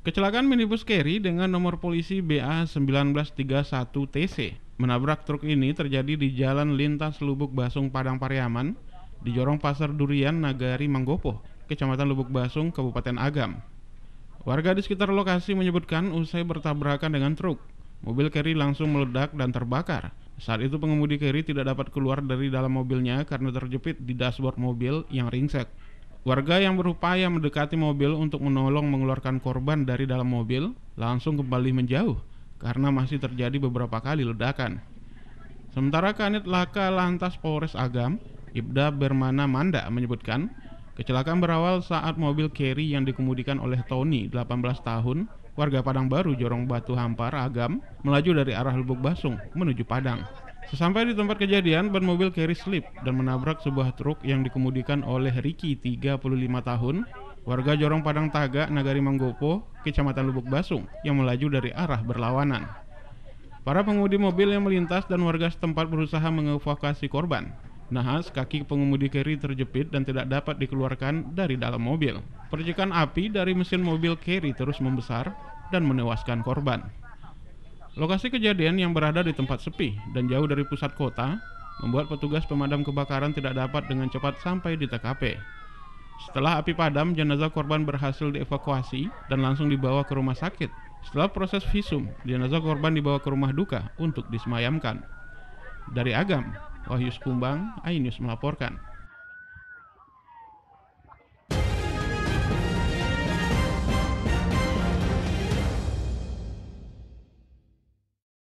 Kecelakaan minibus carry dengan nomor polisi BA 1931TC menabrak truk ini terjadi di Jalan Lintas Lubuk Basung Padang Pariaman di Jorong Pasar Durian Nagari Manggopo, Kecamatan Lubuk Basung, Kabupaten Agam. Warga di sekitar lokasi menyebutkan usai bertabrakan dengan truk, mobil carry langsung meledak dan terbakar. Saat itu pengemudi carry tidak dapat keluar dari dalam mobilnya karena terjepit di dashboard mobil yang ringsek. Warga yang berupaya mendekati mobil untuk menolong mengeluarkan korban dari dalam mobil langsung kembali menjauh karena masih terjadi beberapa kali ledakan. Sementara Kanit Laka Lantas Polres Agam, Ibda Bermana Manda menyebutkan, kecelakaan berawal saat mobil carry yang dikemudikan oleh Tony, 18 tahun, warga Padang Baru Jorong Batu Hampar Agam, melaju dari arah Lubuk Basung menuju Padang. Sesampai di tempat kejadian, ban mobil Kerry slip dan menabrak sebuah truk yang dikemudikan oleh Ricky 35 tahun, warga Jorong Padang Taga, Nagari Manggopo, Kecamatan Lubuk Basung, yang melaju dari arah berlawanan. Para pengemudi mobil yang melintas dan warga setempat berusaha mengevakuasi korban. Nahas, kaki pengemudi Kerry terjepit dan tidak dapat dikeluarkan dari dalam mobil. Percikan api dari mesin mobil Kerry terus membesar dan menewaskan korban. Lokasi kejadian yang berada di tempat sepi dan jauh dari pusat kota membuat petugas pemadam kebakaran tidak dapat dengan cepat sampai di TKP. Setelah api padam, jenazah korban berhasil dievakuasi dan langsung dibawa ke rumah sakit. Setelah proses visum, jenazah korban dibawa ke rumah duka untuk disemayamkan. Dari Agam, Wahyu Sekumbang, Ainus melaporkan.